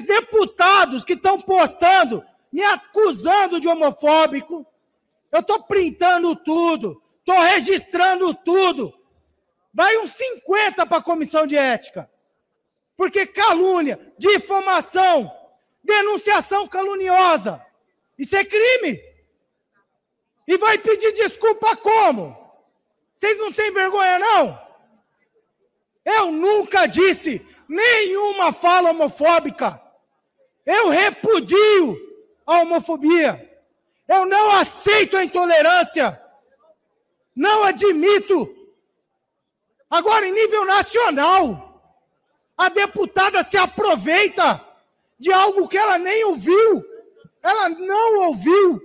Esses deputados que estão postando, me acusando de homofóbico, eu estou printando tudo, estou registrando tudo. Vai uns 50 para a comissão de ética. Porque calúnia, difamação, denunciação caluniosa, isso é crime. E vai pedir desculpa como? Vocês não têm vergonha, não? Eu nunca disse nenhuma fala homofóbica. Eu repudio a homofobia. Eu não aceito a intolerância. Não admito. Agora, em nível nacional, a deputada se aproveita de algo que ela nem ouviu. Ela não ouviu.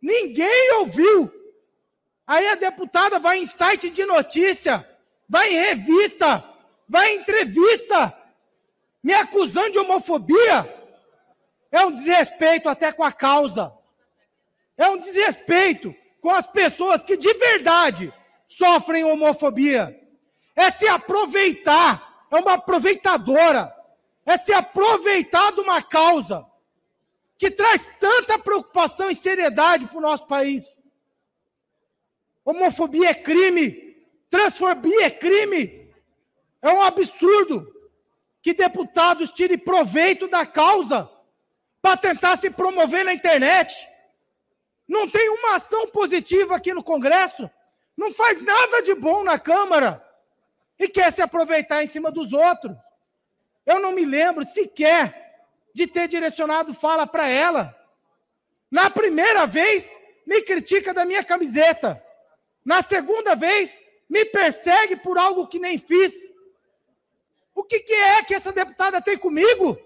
Ninguém ouviu. Aí a deputada vai em site de notícia, vai em revista, vai em entrevista, me acusando de homofobia. É um desrespeito até com a causa. É um desrespeito com as pessoas que de verdade sofrem homofobia. É se aproveitar, é uma aproveitadora. É se aproveitar de uma causa que traz tanta preocupação e seriedade para o nosso país. Homofobia é crime, transfobia é crime. É um absurdo que deputados tirem proveito da causa para tentar se promover na internet. Não tem uma ação positiva aqui no Congresso. Não faz nada de bom na Câmara. E quer se aproveitar em cima dos outros. Eu não me lembro sequer de ter direcionado fala para ela. Na primeira vez, me critica da minha camiseta. Na segunda vez, me persegue por algo que nem fiz. O que, que é que essa deputada tem comigo?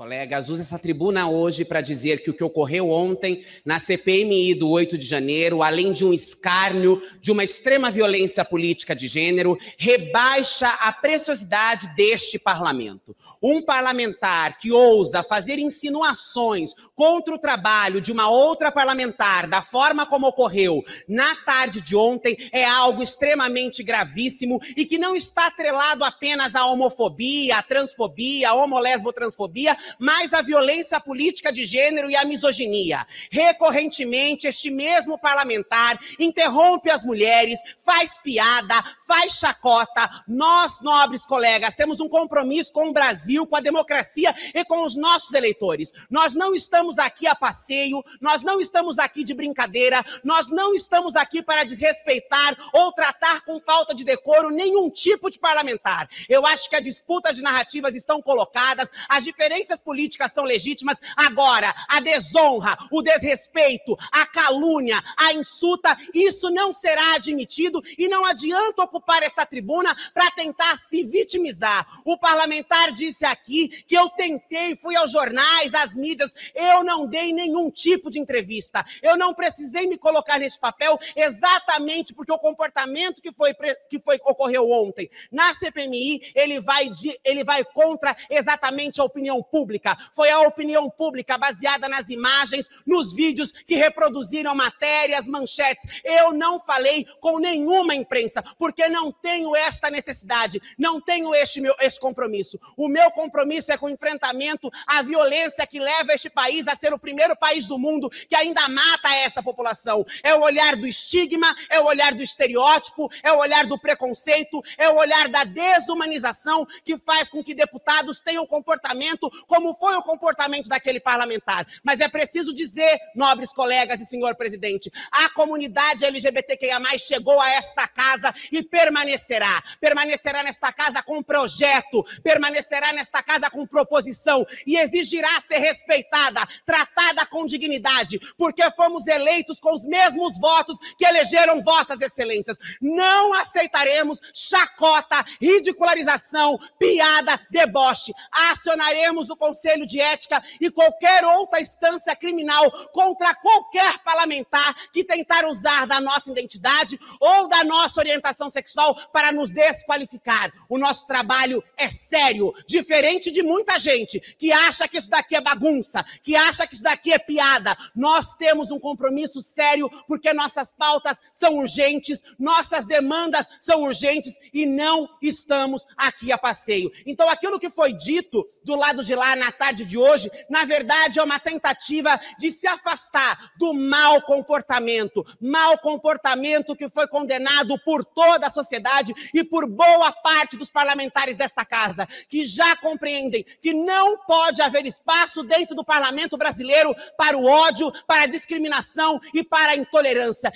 Colegas, usa essa tribuna hoje para dizer que o que ocorreu ontem na CPMI do 8 de janeiro, além de um escárnio, de uma extrema violência política de gênero, rebaixa a preciosidade deste parlamento. Um parlamentar que ousa fazer insinuações contra o trabalho de uma outra parlamentar, da forma como ocorreu na tarde de ontem, é algo extremamente gravíssimo e que não está atrelado apenas à homofobia, à transfobia, à transfobia mais a violência política de gênero e a misoginia. Recorrentemente, este mesmo parlamentar interrompe as mulheres, faz piada, faz chacota. Nós, nobres colegas, temos um compromisso com o Brasil, com a democracia e com os nossos eleitores. Nós não estamos aqui a passeio, nós não estamos aqui de brincadeira, nós não estamos aqui para desrespeitar ou tratar com falta de decoro nenhum tipo de parlamentar. Eu acho que as disputas de narrativas estão colocadas, as diferenças políticas são legítimas. Agora, a desonra, o desrespeito, a calúnia, a insulta, isso não será admitido e não adianta ocupar esta tribuna para tentar se vitimizar. O parlamentar disse aqui que eu tentei, fui aos jornais, às mídias, eu não dei nenhum tipo de entrevista. Eu não precisei me colocar nesse papel exatamente porque o comportamento que foi que foi ocorreu ontem na CPMI, ele vai de, ele vai contra exatamente a opinião pública pública, foi a opinião pública baseada nas imagens, nos vídeos que reproduziram matérias, manchetes. Eu não falei com nenhuma imprensa, porque não tenho esta necessidade, não tenho este meu este compromisso. O meu compromisso é com o enfrentamento à violência que leva este país a ser o primeiro país do mundo que ainda mata esta população. É o olhar do estigma, é o olhar do estereótipo, é o olhar do preconceito, é o olhar da desumanização que faz com que deputados tenham comportamento como foi o comportamento daquele parlamentar. Mas é preciso dizer, nobres colegas e senhor presidente, a comunidade LGBTQIA chegou a esta casa e permanecerá. Permanecerá nesta casa com projeto, permanecerá nesta casa com proposição e exigirá ser respeitada, tratada com dignidade, porque fomos eleitos com os mesmos votos que elegeram vossas excelências. Não aceitaremos chacota, ridicularização, piada, deboche. Acionaremos o Conselho de Ética e qualquer outra instância criminal contra qualquer parlamentar que tentar usar da nossa identidade ou da nossa orientação sexual para nos desqualificar. O nosso trabalho é sério, diferente de muita gente que acha que isso daqui é bagunça, que acha que isso daqui é piada. Nós temos um compromisso sério porque nossas pautas são urgentes, nossas demandas são urgentes e não estamos aqui a passeio. Então, aquilo que foi dito do lado de lá na tarde de hoje, na verdade é uma tentativa de se afastar do mau comportamento, mau comportamento que foi condenado por toda a sociedade e por boa parte dos parlamentares desta casa, que já compreendem que não pode haver espaço dentro do parlamento brasileiro para o ódio, para a discriminação e para a intolerância.